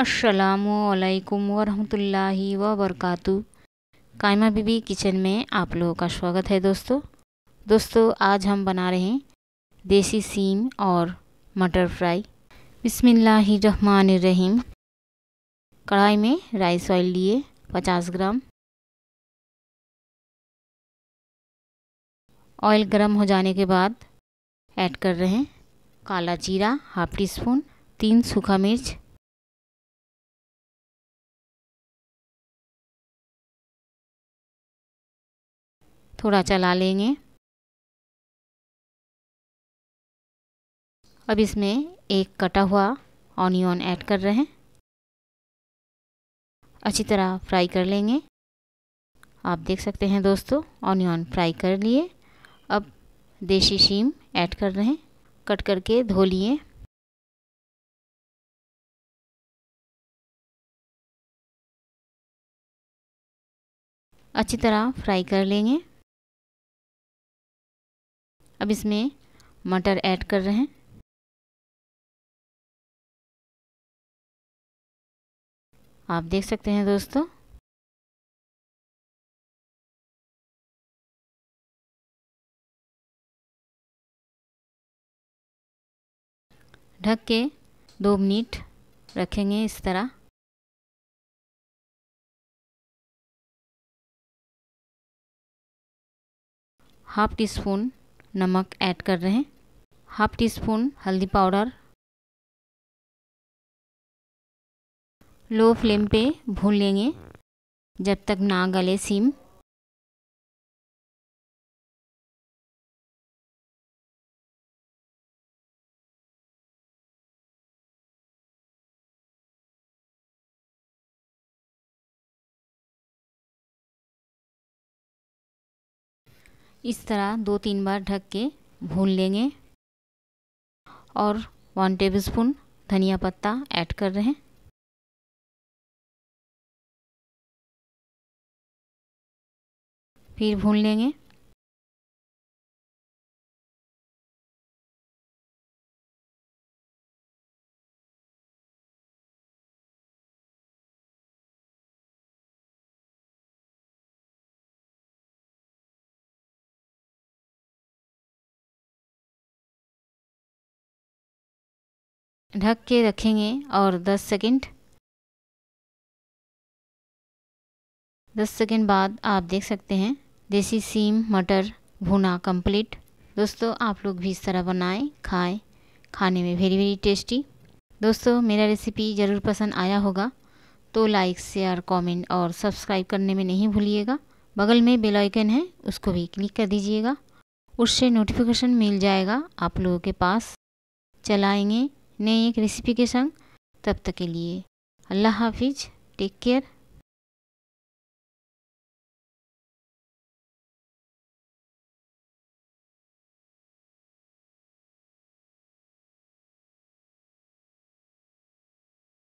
असलकम वरहमतुल्लाहि वरक कायमा बीबी किचन में आप लोगों का स्वागत है दोस्तों दोस्तों आज हम बना रहे हैं देसी सीम और मटर फ्राई बिसमीम कढ़ाई में राइस ऑयल लिए 50 ग्राम ऑयल गर्म हो जाने के बाद ऐड कर रहे हैं काला जीरा हाफ टी स्पून तीन सूखा मिर्च थोड़ा चला लेंगे अब इसमें एक कटा हुआ ऑनियन ऐड कर रहे हैं अच्छी तरह फ्राई कर लेंगे आप देख सकते हैं दोस्तों ऑनियन फ्राई कर लिए अब देसी शीम ऐड कर रहे हैं कट करके धो लिए अच्छी तरह फ्राई कर लेंगे अब इसमें मटर ऐड कर रहे हैं आप देख सकते हैं दोस्तों ढक के दो मिनट रखेंगे इस तरह हाफ टी स्पून नमक ऐड कर रहे हैं हाफ टी स्पून हल्दी पाउडर लो फ्लेम पे भून लेंगे जब तक ना गले सीम इस तरह दो तीन बार ढक के भून लेंगे और वन टेबलस्पून धनिया पत्ता ऐड कर रहे हैं फिर भून लेंगे ढक के रखेंगे और 10 सेकंड 10 सेकंड बाद आप देख सकते हैं देसी सीम मटर भुना कंप्लीट दोस्तों आप लोग भी इस तरह बनाएं खाएं खाने में वेरी वेरी टेस्टी दोस्तों मेरा रेसिपी ज़रूर पसंद आया होगा तो लाइक शेयर कमेंट और सब्सक्राइब करने में नहीं भूलिएगा बगल में बेल आइकन है उसको भी क्लिक कर दीजिएगा उससे नोटिफिकेशन मिल जाएगा आप लोगों के पास चलाएंगे नई एक रेसिपी के संग तब तक के लिए अल्लाह हाफिज़ टेक केयर